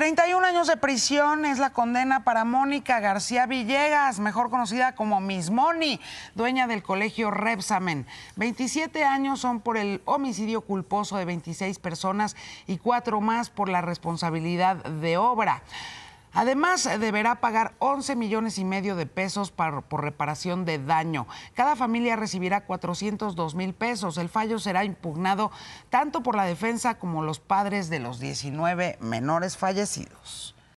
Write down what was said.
31 años de prisión es la condena para Mónica García Villegas, mejor conocida como Miss Moni, dueña del colegio Repsamen. 27 años son por el homicidio culposo de 26 personas y 4 más por la responsabilidad de obra. Además, deberá pagar 11 millones y medio de pesos por, reparación de daño. Cada familia recibirá 402 mil pesos. El fallo será impugnado tanto por la defensa como los padres de los 19 menores fallecidos.